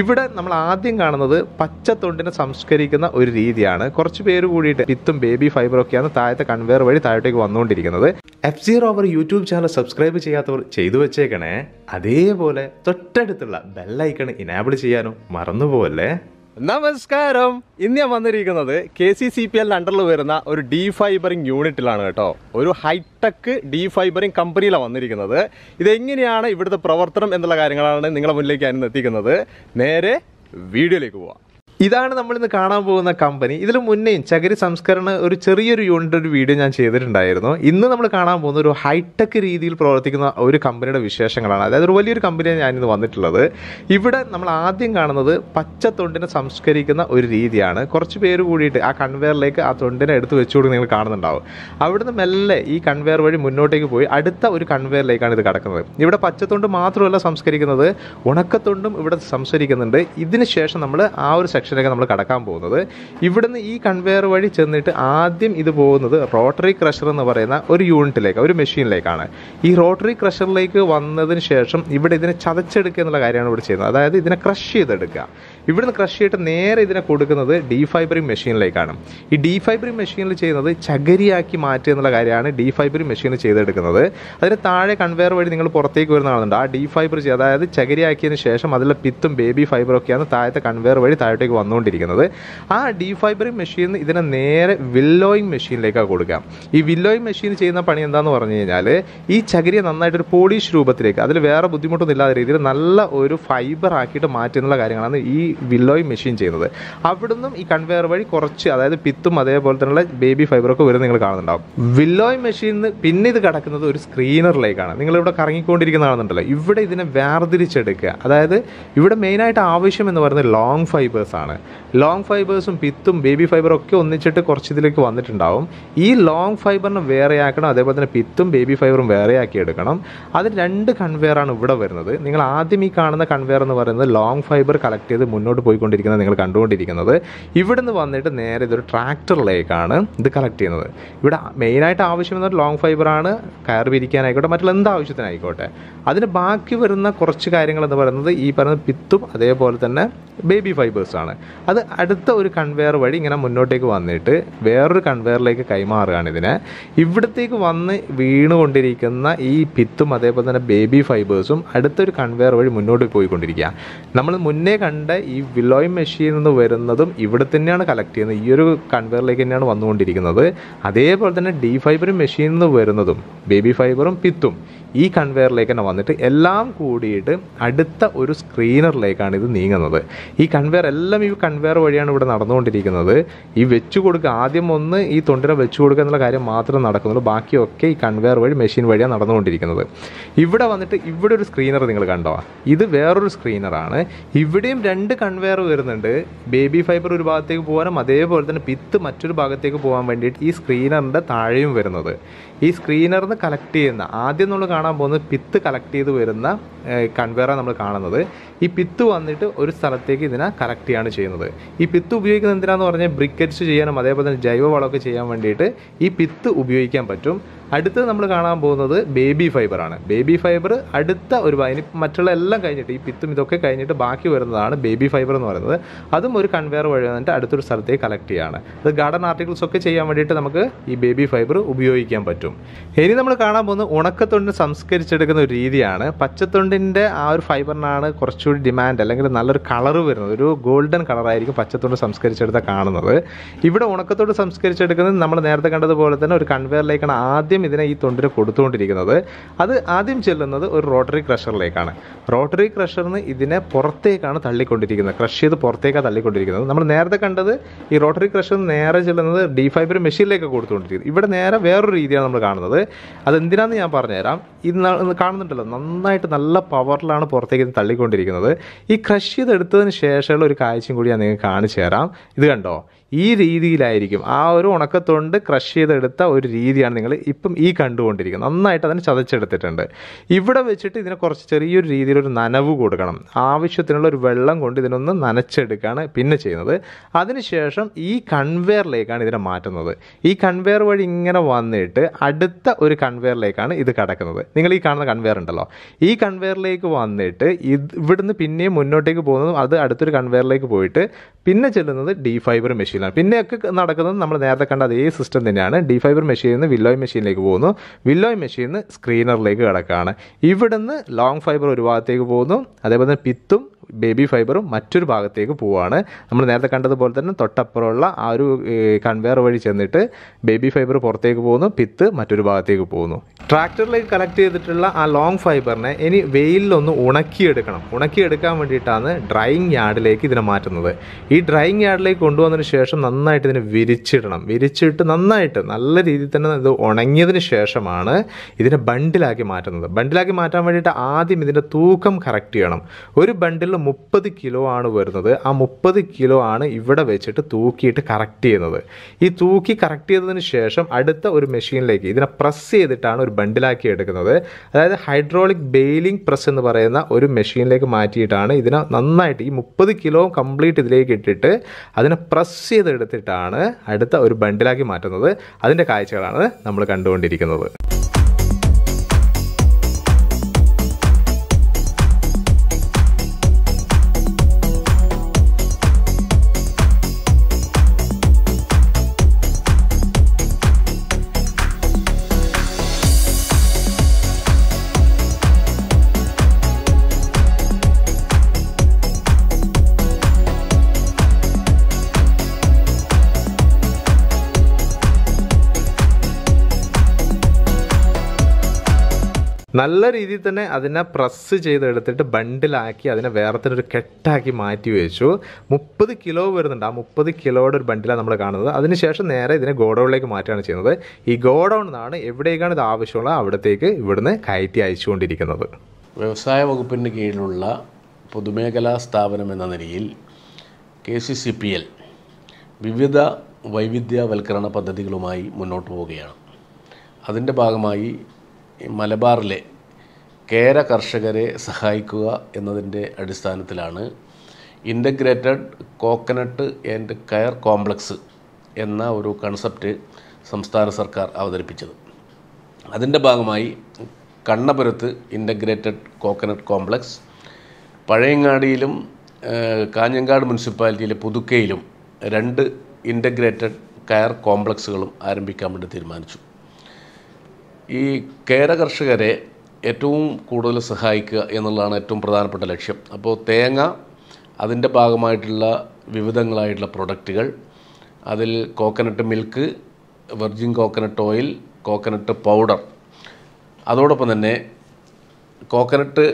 ഇവിടെ നമ്മൾ ആദ്യം കാണുന്നത് പച്ചത്തൊണ്ടിനെ സംസ്കരിക്കുന്ന ഒരു രീതിയാണ് കുറച്ച് പേര് കൂടിയിട്ട് വിത്തും ബേബി ഒക്കെയാണ് താഴത്തെ കൺവെയർ വഴി താഴത്തേക്ക് വന്നുകൊണ്ടിരിക്കുന്നത് F zero our YouTube channel subscribe ചെയ്യാത്തവർ ചെയ്തു വെച്ചേക്കണേ അതേപോലെ തൊട്ടടുത്തുള്ള ബെല്ലൈക്കൺ ഇനാബിൾ ചെയ്യാനും മറന്നുപോകല്ലേ നമസ്കാരം ഇന്ന് ഞാൻ വന്നിരിക്കുന്നത് കെ സി സി പി എല്ലിൻ്റെ അണ്ടറിൽ വരുന്ന ഒരു ഡീ ഫൈബറിംഗ് യൂണിറ്റിലാണ് കേട്ടോ ഒരു ഹൈടെക് ഡീ ഫൈബറിംഗ് കമ്പനിയിലാണ് വന്നിരിക്കുന്നത് ഇതെങ്ങനെയാണ് ഇവിടുത്തെ പ്രവർത്തനം എന്നുള്ള കാര്യങ്ങളാണ് നിങ്ങളുടെ മുന്നിലേക്ക് ഞാൻ എത്തിക്കുന്നത് നേരെ വീഡിയോയിലേക്ക് പോവാം ഇതാണ് നമ്മൾ ഇന്ന് കാണാൻ പോകുന്ന കമ്പനി ഇതിൽ മുന്നേയും ചകിരി സംസ്കരണ ഒരു ചെറിയൊരു യൂണിറ്റ് ഒരു വീഡിയോ ഞാൻ ചെയ്തിട്ടുണ്ടായിരുന്നു ഇന്ന് നമ്മൾ കാണാൻ പോകുന്ന ഒരു ഹൈടെക് രീതിയിൽ പ്രവർത്തിക്കുന്ന ഒരു കമ്പനിയുടെ വിശേഷങ്ങളാണ് അതായത് ഒരു വലിയൊരു കമ്പനിയാണ് ഞാനിന്ന് വന്നിട്ടുള്ളത് ഇവിടെ നമ്മൾ ആദ്യം കാണുന്നത് പച്ച തൊണ്ടിനെ സംസ്കരിക്കുന്ന ഒരു രീതിയാണ് കുറച്ച് പേര് കൂടിയിട്ട് ആ കൺവെയറിലേക്ക് ആ തൊണ്ടിനെ എടുത്ത് വെച്ചുകൊണ്ട് നിങ്ങൾ കാണുന്നുണ്ടാവും അവിടുന്ന് മെല്ലെ ഈ കൺവെയർ വഴി മുന്നോട്ടേക്ക് പോയി അടുത്ത ഒരു കൺവെയറിലേക്കാണ് ഇത് കിടക്കുന്നത് ഇവിടെ പച്ചത്തൊണ്ട് മാത്രമല്ല സംസ്കരിക്കുന്നത് ഉണക്കത്തൊണ്ടും ഇവിടെ സംസ്കരിക്കുന്നുണ്ട് ഇതിന് ശേഷം നമ്മൾ ആ ഒരു സെക്ഷൻ സെക്ഷനൊക്കെ നമ്മൾ കടക്കാൻ പോകുന്നത് ഇവിടുന്ന് ഈ കൺവെയർ വഴി ചെന്നിട്ട് ആദ്യം ഇത് പോകുന്നത് റോട്ടറി ക്രഷർ എന്ന് പറയുന്ന ഒരു യൂണിറ്റിലേക്ക് ഒരു മെഷീനിലേക്കാണ് ഈ റോട്ടറി ക്രഷറിലേക്ക് വന്നതിന് ശേഷം ഇവിടെ ഇതിനെ ചതച്ചെടുക്കുക എന്നുള്ള കാര്യമാണ് ഇവിടെ ചെയ്യുന്നത് അതായത് ഇതിനെ ക്രഷ് ചെയ്തെടുക്കുക ഇവിടുന്ന് ക്രഷ് ചെയ്തിട്ട് നേരെ ഇതിനെ കൊടുക്കുന്നത് ഫൈബറിംഗ് മെഷീനിലേക്കാണ് ഈ ഫൈബറിംഗ് മെഷീനിൽ ചെയ്യുന്നത് ചകരിയാക്കി മാറ്റുക എന്നുള്ള കാര്യമാണ് ഫൈബറിംഗ് മെഷീനിൽ ചെയ്തെടുക്കുന്നത് അതിന് താഴെ കൺവെയർ വഴി നിങ്ങൾ പുറത്തേക്ക് വരുന്ന കാണുന്നുണ്ട് ആ ഫൈബർ ചെയ്ത് അതായത് ചകരിയാക്കിയതിന് ശേഷം അതിലെ പിത്തും ബേബി ഫൈബറും ഒക്കെയാണ് താഴത്തെ കൺവെയർ വഴി താഴത്തേക്ക് വന്നുകൊണ്ടിരിക്കുന്നത് ആ ഫൈബറിംഗ് മെഷീൻ ഇതിനെ നേരെ വില്ലോയിങ് മെഷീനിലേക്കാണ് കൊടുക്കുക ഈ വില്ലോയിങ് മെഷീൻ ചെയ്യുന്ന പണി എന്താണെന്ന് പറഞ്ഞു കഴിഞ്ഞാൽ ഈ ചകരിയെ നന്നായിട്ടൊരു പോളിഷ് രൂപത്തിലേക്ക് അതിൽ വേറെ ബുദ്ധിമുട്ടൊന്നും ഇല്ലാത്ത രീതിയിൽ നല്ല ഒരു ഫൈബർ ആക്കിയിട്ട് മാറ്റുന്നുള്ള കാര്യങ്ങളാണ് ഈ വില്ലോയും മെഷീൻ ചെയ്യുന്നത് അവിടുന്നും ഈ കൺവെയർ വഴി കുറച്ച് അതായത് പിത്തും അതേപോലെ തന്നെയുള്ള ബേബി ഫൈബറൊക്കെ വരുന്നത് നിങ്ങൾ കാണുന്നുണ്ടാവും വില്ലോയും മെഷീനിൽ പിന്നെ ഇത് കിടക്കുന്നത് ഒരു സ്ക്രീനറിലേക്കാണ് നിങ്ങളിവിടെ കറങ്ങിക്കൊണ്ടിരിക്കുന്ന കാണുന്നുണ്ടല്ലോ ഇവിടെ ഇതിനെ വേർതിരിച്ചെടുക്കുക അതായത് ഇവിടെ മെയിനായിട്ട് ആവശ്യം എന്ന് പറയുന്നത് ലോങ് ഫൈബേഴ്സാണ് ലോങ് ഫൈബേഴ്സും പിത്തും ബേബി ഫൈബറും ഒക്കെ ഒന്നിച്ചിട്ട് കുറച്ച് ഇതിലേക്ക് വന്നിട്ടുണ്ടാവും ഈ ലോങ് ഫൈബറിനെ വേറെയാക്കണം അതേപോലെ തന്നെ പിത്തും ബേബി ഫൈബറും വേറെയാക്കി എടുക്കണം അത് രണ്ട് ആണ് ഇവിടെ വരുന്നത് നിങ്ങൾ ആദ്യം ഈ കാണുന്ന കൺവെയർ എന്ന് പറയുന്നത് ലോങ് ഫൈബർ കളക്ട് ചെയ്ത് മുൻ മുന്നോട്ട് പോയിക്കൊണ്ടിരിക്കുന്നത് നിങ്ങൾ കണ്ടുകൊണ്ടിരിക്കുന്നത് ഇവിടുന്ന് വന്നിട്ട് നേരെ ഇതൊരു ട്രാക്ടറിലേക്കാണ് ഇത് കളക്ട് ചെയ്യുന്നത് ഇവിടെ മെയിനായിട്ട് ആവശ്യം എന്നത് ലോങ് ഫൈബറാണ് കയർ വിരിക്കാനായിക്കോട്ടെ മറ്റുള്ള എന്ത് ആവശ്യത്തിനായിക്കോട്ടെ അതിന് ബാക്കി വരുന്ന കുറച്ച് കാര്യങ്ങൾ എന്ന് പറയുന്നത് ഈ പറയുന്ന പിത്തും അതേപോലെ തന്നെ ബേബി ഫൈബേഴ്സാണ് അത് അടുത്ത ഒരു കൺവെയർ വഴി ഇങ്ങനെ മുന്നോട്ടേക്ക് വന്നിട്ട് വേറൊരു കൺവെയറിലേക്ക് കൈമാറുകയാണ് ഇതിനെ ഇവിടത്തേക്ക് വന്ന് വീണുകൊണ്ടിരിക്കുന്ന ഈ പിത്തും അതേപോലെ തന്നെ ബേബി ഫൈബേഴ്സും അടുത്തൊരു കൺവെയർ വഴി മുന്നോട്ട് പോയിക്കൊണ്ടിരിക്കുക നമ്മൾ മുന്നേ കണ്ട ഈ വിലോയ് മെഷീനിൽ നിന്ന് വരുന്നതും ഇവിടെ തന്നെയാണ് കളക്ട് ചെയ്യുന്നത് ഈ ഒരു കൺവെയറിലേക്ക് തന്നെയാണ് വന്നുകൊണ്ടിരിക്കുന്നത് അതേപോലെ തന്നെ ഡി ഫൈബർ മെഷീനിൽ നിന്ന് വരുന്നതും ബേബി ഫൈബറും പിത്തും ഈ കൺവെയറിലേക്ക് തന്നെ വന്നിട്ട് എല്ലാം കൂടിയിട്ട് അടുത്ത ഒരു സ്ക്രീനറിലേക്കാണ് ഇത് നീങ്ങുന്നത് ഈ കൺവെയർ എല്ലാം ഈ കൺവെയർ വഴിയാണ് ഇവിടെ നടന്നുകൊണ്ടിരിക്കുന്നത് ഈ വെച്ചു കൊടുക്കുക ആദ്യം ഒന്ന് ഈ തൊണ്ടിനെ വെച്ചു കൊടുക്കുക എന്നുള്ള കാര്യം മാത്രം നടക്കുന്നുള്ളൂ ബാക്കിയൊക്കെ ഈ കൺവെയർ വഴി മെഷീൻ വഴിയാണ് നടന്നുകൊണ്ടിരിക്കുന്നത് ഇവിടെ വന്നിട്ട് ഇവിടെ ഒരു സ്ക്രീനർ നിങ്ങൾ കണ്ടോ ഇത് വേറൊരു സ്ക്രീനറാണ് ഇവിടെയും രണ്ട് കൺവെയർ വരുന്നുണ്ട് ബേബി ഫൈബർ ഒരു ഭാഗത്തേക്ക് പോകാനും അതേപോലെ തന്നെ പിത്ത് മറ്റൊരു ഭാഗത്തേക്ക് പോകാൻ വേണ്ടിയിട്ട് ഈ സ്ക്രീനറിൻ്റെ താഴെയും വരുന്നത് ഈ സ്ക്രീനറിന്ന് കളക്ട് ചെയ്യുന്ന ആദ്യം നമ്മൾ കാണാൻ പോകുന്നത് പിത്ത് കളക്ട് ചെയ്ത് വരുന്ന കൺവേറ നമ്മൾ കാണുന്നത് ഈ പിത്ത് വന്നിട്ട് ഒരു സ്ഥലത്തേക്ക് ഇതിനെ കറക്റ്റ് ചെയ്യാണ് ചെയ്യുന്നത് ഈ പിത്ത് ഉപയോഗിക്കുന്നത് എന്തിനാന്ന് പറഞ്ഞാൽ ബ്രിക്കറ്റ്സ് ചെയ്യാനും അതേപോലെ തന്നെ ജൈവവളമൊക്കെ ചെയ്യാൻ വേണ്ടിയിട്ട് ഈ പിത്ത് ഉപയോഗിക്കാൻ പറ്റും അടുത്തത് നമ്മൾ കാണാൻ പോകുന്നത് ബേബി ഫൈബറാണ് ബേബി ഫൈബർ അടുത്ത ഒരു ഇനി മറ്റുള്ള എല്ലാം കഴിഞ്ഞിട്ട് ഈ പിത്തും ഇതൊക്കെ കഴിഞ്ഞിട്ട് ബാക്കി വരുന്നതാണ് ബേബി ഫൈബർ എന്ന് പറയുന്നത് അതും ഒരു കൺവെയർ വഴി വന്നിട്ട് അടുത്തൊരു സ്ഥലത്തേക്ക് കളക്ട് ചെയ്യുകയാണ് അത് ഗാർഡൻ ആർട്ടിക്കിൾസ് ഒക്കെ ചെയ്യാൻ വേണ്ടിയിട്ട് നമുക്ക് ഈ ബേബി ഫൈബർ ഉപയോഗിക്കാൻ പറ്റും ഇനി നമ്മൾ കാണാൻ പോകുന്നത് ഉണക്കത്തൊണ്ട് സംസ്കരിച്ചെടുക്കുന്ന ഒരു രീതിയാണ് പച്ചത്തൊണ്ട് പച്ചത്തുണ്ടിൻ്റെ ആ ഒരു ഫൈബറിനാണ് കുറച്ചുകൂടി ഡിമാൻഡ് അല്ലെങ്കിൽ നല്ലൊരു കളർ വരുന്നത് ഒരു ഗോൾഡൻ കളറായിരിക്കും പച്ചത്തോണ്ട് സംസ്കരിച്ചെടുത്ത കാണുന്നത് ഇവിടെ ഉണക്കത്തോട് സംസ്കരിച്ചെടുക്കുന്നത് നമ്മൾ നേരത്തെ കണ്ടതുപോലെ തന്നെ ഒരു കൺവെയറിലേക്കാണ് ആദ്യം ഇതിനെ ഈ തൊണ്ടിന് കൊടുത്തുകൊണ്ടിരിക്കുന്നത് അത് ആദ്യം ചെല്ലുന്നത് ഒരു റോട്ടറി ക്രഷറിലേക്കാണ് റോട്ടറി ക്രഷറിന് ഇതിനെ പുറത്തേക്കാണ് തള്ളിക്കൊണ്ടിരിക്കുന്നത് ക്രഷ് ചെയ്ത് പുറത്തേക്കാണ് തള്ളിക്കൊണ്ടിരിക്കുന്നത് നമ്മൾ നേരത്തെ കണ്ടത് ഈ റോട്ടറി ക്രഷർ നേരെ ചെല്ലുന്നത് ഡി ഫൈബർ മെഷീനിലേക്ക് കൊടുത്തുകൊണ്ടിരിക്കുന്നത് ഇവിടെ നേരെ വേറൊരു രീതിയാണ് നമ്മൾ കാണുന്നത് എന്തിനാന്ന് ഞാൻ പറഞ്ഞുതരാം ഇത് കാണുന്നുണ്ടല്ലോ നന്നായിട്ട് നല്ല പവറിലാണ് പുറത്തേക്ക് തള്ളിക്കൊണ്ടിരിക്കുന്നത് ഈ ക്രഷ് ചെയ്തെടുത്തതിന് ശേഷമുള്ള ഒരു കാഴ്ചയും കൂടി ഞാൻ നിങ്ങൾക്ക് കാണിച്ചു തരാം ഇത് കണ്ടോ ഈ രീതിയിലായിരിക്കും ആ ഒരു ഉണക്കത്തൊണ്ട് ക്രഷ് ചെയ്തെടുത്ത ഒരു രീതിയാണ് നിങ്ങൾ ഇപ്പം ഈ കണ്ടുകൊണ്ടിരിക്കുന്നത് നന്നായിട്ട് അതിനെ ചതച്ചെടുത്തിട്ടുണ്ട് ഇവിടെ വെച്ചിട്ട് ഇതിനെ കുറച്ച് ചെറിയൊരു രീതിയിലൊരു നനവ് കൊടുക്കണം ആവശ്യത്തിനുള്ള ഒരു വെള്ളം കൊണ്ട് ഇതിനൊന്ന് നനച്ചെടുക്കുകയാണ് പിന്നെ ചെയ്യുന്നത് അതിനുശേഷം ഈ കൺവെയറിലേക്കാണ് ഇതിനെ മാറ്റുന്നത് ഈ കൺവെയർ വഴി ഇങ്ങനെ വന്നിട്ട് അടുത്ത ഒരു കൺവെയറിലേക്കാണ് ഇത് കടക്കുന്നത് നിങ്ങൾ ഈ കാണുന്ന കൺവെയർ ഉണ്ടല്ലോ ഈ കൺവെയറിലേക്ക് വന്നിട്ട് ഇത് ഇവിടുന്ന് പിന്നെയും മുന്നോട്ടേക്ക് പോകുന്നതും അത് അടുത്തൊരു കൺവെയറിലേക്ക് പോയിട്ട് പിന്നെ ചെല്ലുന്നത് ഡി ഫൈബർ മെഷീൻ ചെയ്യുന്നതാണ് പിന്നെയൊക്കെ നടക്കുന്നത് നമ്മൾ നേരത്തെ കണ്ട അതേ സിസ്റ്റം തന്നെയാണ് ഡി ഫൈബർ മെഷീനിൽ നിന്ന് വില്ലോയ് മെഷീനിലേക്ക് പോകുന്നു വില്ലോയ് മെഷീനിൽ നിന്ന് സ്ക്രീനറിലേക്ക് കിടക്കുകയാണ് ഇവിടുന്ന് ലോങ് ഫൈബർ ഒരു ഭാഗത്തേക്ക് പോകുന്നു അതേപോലെ തന്നെ പിത്തും ബേബി ഫൈബറും മറ്റൊരു ഭാഗത്തേക്ക് പോവുകയാണ് നമ്മൾ നേരത്തെ കണ്ടതുപോലെ തന്നെ തൊട്ടപ്പുറമുള്ള ആ ഒരു കൺവെയർ വഴി ചെന്നിട്ട് ബേബി ഫൈബർ പുറത്തേക്ക് പോകുന്നു പിത്ത് മറ്റൊരു ഭാഗത്തേക്ക് പോകുന്നു ട്രാക്ടറിലേക്ക് കണക്ട് ചെയ്തിട്ടുള്ള ആ ലോങ് ഫൈബറിനെ ഇനി വെയിലൊന്ന് ഉണക്കിയെടുക്കണം ഉണക്കിയെടുക്കാൻ വേണ്ടിയിട്ടാണ് ഡ്രൈയിങ് യാർഡിലേക്ക് ഇതിനെ മാറ്റുന്നത് ഈ ഡ്രൈയിങ് യാർഡിലേക്ക് കൊണ്ടുവന്നതിന് ശേഷം ശേഷം നന്നായിട്ട് ഇതിനെ വിരിച്ചിടണം വിരിച്ചിട്ട് നന്നായിട്ട് നല്ല രീതിയിൽ തന്നെ ഇത് ഉണങ്ങിയതിന് ശേഷമാണ് ഇതിനെ ബണ്ടിലാക്കി മാറ്റുന്നത് ബണ്ടിലാക്കി മാറ്റാൻ വേണ്ടിയിട്ട് ആദ്യം ഇതിൻ്റെ തൂക്കം കറക്റ്റ് ചെയ്യണം ഒരു ബണ്ടിൽ മുപ്പത് കിലോ ആണ് വരുന്നത് ആ മുപ്പത് കിലോ ആണ് ഇവിടെ വെച്ചിട്ട് തൂക്കിയിട്ട് കറക്റ്റ് ചെയ്യുന്നത് ഈ തൂക്കി കറക്റ്റ് ചെയ്തതിന് ശേഷം അടുത്ത ഒരു മെഷീനിലേക്ക് ഇതിനെ പ്രസ് ചെയ്തിട്ടാണ് ഒരു ബണ്ടിലാക്കി എടുക്കുന്നത് അതായത് ഹൈഡ്രോളിക് ബെയിലിംഗ് പ്രസ് എന്ന് പറയുന്ന ഒരു മെഷീനിലേക്ക് മാറ്റിയിട്ടാണ് ഇതിനെ നന്നായിട്ട് ഈ മുപ്പത് കിലോ കംപ്ലീറ്റ് ഇതിലേക്ക് ഇട്ടിട്ട് അതിനെ പ്രസ് ചെയ്തെടുത്തിട്ടാണ് അടുത്ത ഒരു ബണ്ടിലാക്കി മാറ്റുന്നത് അതിൻ്റെ കാഴ്ചകളാണ് നമ്മൾ കണ്ടുകൊണ്ടിരിക്കുന്നത് നല്ല രീതിയിൽ തന്നെ അതിനെ പ്രസ് ചെയ്തെടുത്തിട്ട് ബണ്ടിലാക്കി അതിനെ വേറത്തിനൊരു ഒരു കെട്ടാക്കി മാറ്റി വെച്ചു മുപ്പത് കിലോ വരുന്നുണ്ട് ആ മുപ്പത് കിലോയുടെ ഒരു ബണ്ടിലാണ് നമ്മൾ കാണുന്നത് അതിനുശേഷം നേരെ ഇതിനെ ഗോഡൗണിലേക്ക് മാറ്റുകയാണ് ചെയ്യുന്നത് ഈ ഗോഡൗൺ എന്നാണ് എവിടേക്കാണ് ഇത് ആവശ്യമുള്ള അവിടത്തേക്ക് ഇവിടുന്ന് കയറ്റി അയച്ചുകൊണ്ടിരിക്കുന്നത് വ്യവസായ വകുപ്പിൻ്റെ കീഴിലുള്ള പൊതുമേഖലാ സ്ഥാപനം എന്ന നിലയിൽ K C C P L വിവിധ വൈവിധ്യവൽക്കരണ പദ്ധതികളുമായി മുന്നോട്ട് പോവുകയാണ് അതിൻ്റെ ഭാഗമായി മലബാറിലെ കേര കർഷകരെ സഹായിക്കുക എന്നതിൻ്റെ അടിസ്ഥാനത്തിലാണ് integrated coconut and coir complex എന്ന ഒരു കൺസെപ്റ്റ് സംസ്ഥാന സർക്കാർ അവതരിപ്പിച്ചത് അതിൻ്റെ ഭാഗമായി കണ്ണപുരത്ത് ഇൻ്റഗ്രേറ്റഡ് കോക്കനട്ട് കോംപ്ലക്സ് പഴയങ്ങാടിയിലും കാഞ്ഞങ്ങാട് മുനിസിപ്പാലിറ്റിയിലെ പുതുക്കയിലും രണ്ട് ഇൻ്റഗ്രേറ്റഡ് കയർ കോംപ്ലക്സുകളും ആരംഭിക്കാൻ വേണ്ടി തീരുമാനിച്ചു ഈ കേര കർഷകരെ ഏറ്റവും കൂടുതൽ സഹായിക്കുക എന്നുള്ളതാണ് ഏറ്റവും പ്രധാനപ്പെട്ട ലക്ഷ്യം അപ്പോൾ തേങ്ങ അതിൻ്റെ ഭാഗമായിട്ടുള്ള വിവിധങ്ങളായിട്ടുള്ള പ്രൊഡക്റ്റുകൾ അതിൽ coconut milk virgin coconut oil coconut powder അതോടൊപ്പം തന്നെ കോക്കനട്ട്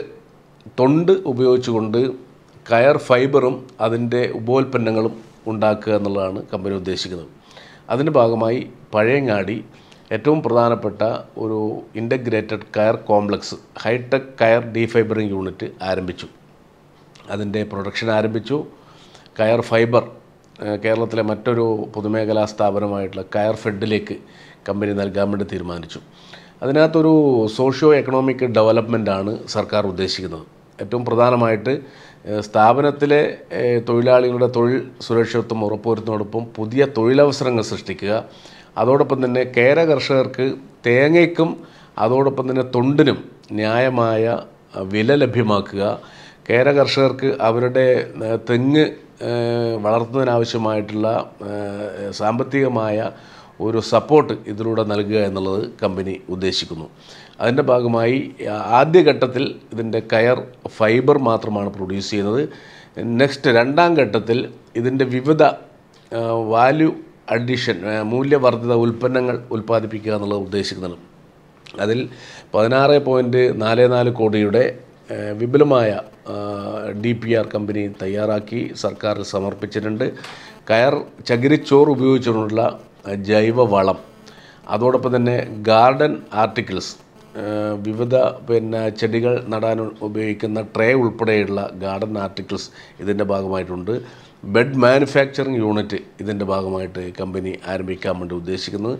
തൊണ്ട് ഉപയോഗിച്ചുകൊണ്ട് കയർ ഫൈബറും അതിൻ്റെ ഉപോൽപ്പന്നങ്ങളും ഉണ്ടാക്കുക എന്നുള്ളതാണ് കമ്പനി ഉദ്ദേശിക്കുന്നത് അതിൻ്റെ ഭാഗമായി പഴയങ്ങാടി ഏറ്റവും പ്രധാനപ്പെട്ട ഒരു integrated coir complex hitech coir defibering unit ആരംഭിച്ചു അതിൻ്റെ പ്രൊഡക്ഷൻ ആരംഭിച്ചു കയർ ഫൈബർ കേരളത്തിലെ മറ്റൊരു പൊതുമേഖലാ സ്ഥാപനമായിട്ടുള്ള കയർ ഫെഡിലേക്ക് കമ്പനി നൽകാൻ വേണ്ടി തീരുമാനിച്ചു അതിനകത്തൊരു സോഷ്യോ എക്കണോമിക് ഡെവലപ്മെൻറ്റാണ് സർക്കാർ ഉദ്ദേശിക്കുന്നത് ഏറ്റവും പ്രധാനമായിട്ട് സ്ഥാപനത്തിലെ തൊഴിലാളികളുടെ തൊഴിൽ സുരക്ഷിതത്വം ഉറപ്പുവരുത്തുന്നതോടൊപ്പം പുതിയ തൊഴിലവസരങ്ങൾ സൃഷ്ടിക്കുക അതോടൊപ്പം തന്നെ കേര കർഷകർക്ക് തേങ്ങയ്ക്കും അതോടൊപ്പം തന്നെ തൊണ്ടിനും ന്യായമായ വില ലഭ്യമാക്കുക കേര കർഷകർക്ക് അവരുടെ തെങ്ങ് വളർത്തുന്നതിനാവശ്യമായിട്ടുള്ള സാമ്പത്തികമായ ഒരു സപ്പോർട്ട് ഇതിലൂടെ നൽകുക എന്നുള്ളത് കമ്പനി ഉദ്ദേശിക്കുന്നു അതിൻ്റെ ഭാഗമായി ആദ്യഘട്ടത്തിൽ ഇതിൻ്റെ കയർ ഫൈബർ മാത്രമാണ് പ്രൊഡ്യൂസ് ചെയ്യുന്നത് നെക്സ്റ്റ് രണ്ടാം ഘട്ടത്തിൽ ഇതിൻ്റെ വിവിധ വാല്യൂ അഡീഷൻ മൂല്യവർദ്ധിത ഉൽപ്പന്നങ്ങൾ ഉൽപ്പാദിപ്പിക്കുക എന്നുള്ളത് ഉദ്ദേശിക്കുന്നത് അതിൽ പതിനാറ് പോയിൻറ്റ് നാല് നാല് കോടിയുടെ വിപുലമായ ഡി പി ആർ കമ്പനി തയ്യാറാക്കി സർക്കാരിൽ സമർപ്പിച്ചിട്ടുണ്ട് കയർ ചകിരിച്ചോർ ഉപയോഗിച്ചുകൊണ്ടുള്ള ജൈവവളം അതോടൊപ്പം തന്നെ ഗാർഡൻ ആർട്ടിക്കിൾസ് വിവിധ പിന്നെ ചെടികൾ നടാൻ ഉപയോഗിക്കുന്ന ട്രേ ഉൾപ്പെടെയുള്ള ഗാർഡൻ ആർട്ടിക്കിൾസ് ഇതിൻ്റെ ഭാഗമായിട്ടുണ്ട് ബെഡ് മാനുഫാക്ചറിങ് യൂണിറ്റ് ഇതിൻ്റെ ഭാഗമായിട്ട് കമ്പനി ആരംഭിക്കാൻ വേണ്ടി ഉദ്ദേശിക്കുന്നത്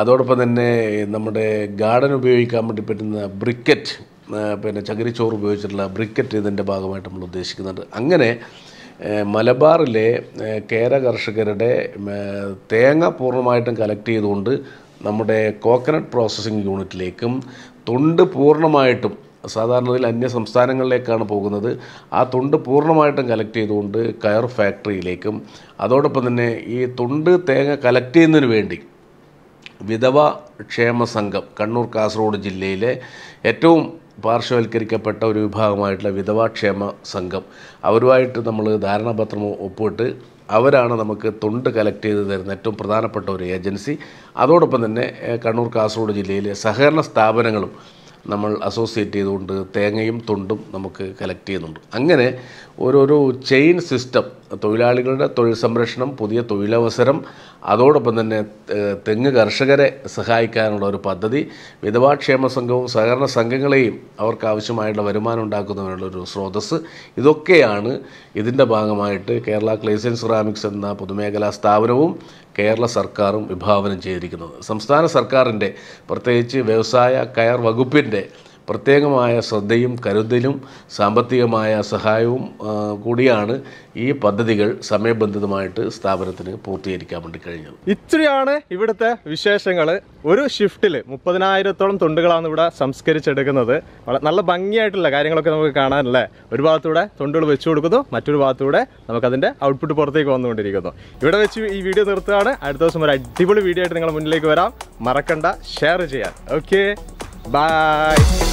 അതോടൊപ്പം തന്നെ നമ്മുടെ ഗാർഡൻ ഉപയോഗിക്കാൻ വേണ്ടി പറ്റുന്ന ബ്രിക്കറ്റ് പിന്നെ ചകിരിച്ചോറ് ഉപയോഗിച്ചിട്ടുള്ള ബ്രിക്കറ്റ് ഇതിൻ്റെ ഭാഗമായിട്ട് നമ്മൾ ഉദ്ദേശിക്കുന്നുണ്ട് അങ്ങനെ മലബാറിലെ കേര കർഷകരുടെ തേങ്ങ പൂർണ്ണമായിട്ടും കളക്ട് ചെയ്തുകൊണ്ട് നമ്മുടെ കോക്കനട്ട് പ്രോസസ്സിംഗ് യൂണിറ്റിലേക്കും തൊണ്ട് പൂർണ്ണമായിട്ടും സാധാരണയിൽ അന്യ സംസ്ഥാനങ്ങളിലേക്കാണ് പോകുന്നത് ആ തൊണ്ട് പൂർണ്ണമായിട്ടും കളക്ട് ചെയ്തുകൊണ്ട് കയർ ഫാക്ടറിയിലേക്കും അതോടൊപ്പം തന്നെ ഈ തൊണ്ട് തേങ്ങ കളക്ട് ചെയ്യുന്നതിന് വേണ്ടി വിധവ ക്ഷേമ സംഘം കണ്ണൂർ കാസർഗോഡ് ജില്ലയിലെ ഏറ്റവും പാർശ്വവൽക്കരിക്കപ്പെട്ട ഒരു വിഭാഗമായിട്ടുള്ള വിധവാക്ഷേമ സംഘം അവരുമായിട്ട് നമ്മൾ ധാരണാപത്രം ഒപ്പിട്ട് അവരാണ് നമുക്ക് തൊണ്ട് കളക്ട് ചെയ്ത് തരുന്ന ഏറ്റവും പ്രധാനപ്പെട്ട ഒരു ഏജൻസി അതോടൊപ്പം തന്നെ കണ്ണൂർ കാസർഗോഡ് ജില്ലയിലെ സഹകരണ സ്ഥാപനങ്ങളും നമ്മൾ അസോസിയേറ്റ് ചെയ്തുകൊണ്ട് തേങ്ങയും തൊണ്ടും നമുക്ക് കളക്ട് ചെയ്യുന്നുണ്ട് അങ്ങനെ ഓരോരോ ചെയിൻ സിസ്റ്റം തൊഴിലാളികളുടെ തൊഴിൽ സംരക്ഷണം പുതിയ തൊഴിലവസരം അതോടൊപ്പം തന്നെ തെങ്ങ് കർഷകരെ സഹായിക്കാനുള്ള ഒരു പദ്ധതി വിധവാക്ഷേമ സംഘവും സഹകരണ സംഘങ്ങളെയും അവർക്ക് ആവശ്യമായുള്ള വരുമാനം ഉണ്ടാക്കുന്നതിനുള്ള ഒരു സ്രോതസ് ഇതൊക്കെയാണ് ഇതിൻ്റെ ഭാഗമായിട്ട് കേരള ക്ലേസ് സിറാമിക്സ് എന്ന പൊതുമേഖലാ സ്ഥാപനവും കേരള സർക്കാരും വിഭാവനം ചെയ്തിരിക്കുന്നത് സംസ്ഥാന സർക്കാരിൻ്റെ പ്രത്യേകിച്ച് വ്യവസായ കയർ വകുപ്പിൻ്റെ പ്രത്യേകമായ ശ്രദ്ധയും കരുതലും സാമ്പത്തികമായ സഹായവും കൂടിയാണ് ഈ പദ്ധതികൾ സമയബന്ധിതമായിട്ട് സ്ഥാപനത്തിന് പൂർത്തീകരിക്കാൻ വേണ്ടി കഴിഞ്ഞത് ഇത്രയാണ് ഇവിടുത്തെ വിശേഷങ്ങൾ ഒരു ഷിഫ്റ്റിൽ മുപ്പതിനായിരത്തോളം തൊണ്ടുകളാണ് ഇവിടെ സംസ്കരിച്ചെടുക്കുന്നത് നല്ല ഭംഗിയായിട്ടുള്ള കാര്യങ്ങളൊക്കെ നമുക്ക് കാണാനല്ലേ ഒരു ഭാഗത്തൂടെ തൊണ്ടുകൾ വെച്ചു കൊടുക്കുന്നു മറ്റൊരു ഭാഗത്തൂടെ നമുക്കതിൻ്റെ ഔട്ട്പുട്ട് പുറത്തേക്ക് വന്നുകൊണ്ടിരിക്കുന്നു ഇവിടെ വെച്ച് ഈ വീഡിയോ നിർത്തുകയാണ് അടുത്ത ദിവസം ഒരു അടിപൊളി വീഡിയോ ആയിട്ട് നിങ്ങളുടെ മുന്നിലേക്ക് വരാം മറക്കണ്ട ഷെയർ ചെയ്യാൻ ഓക്കെ ബൈ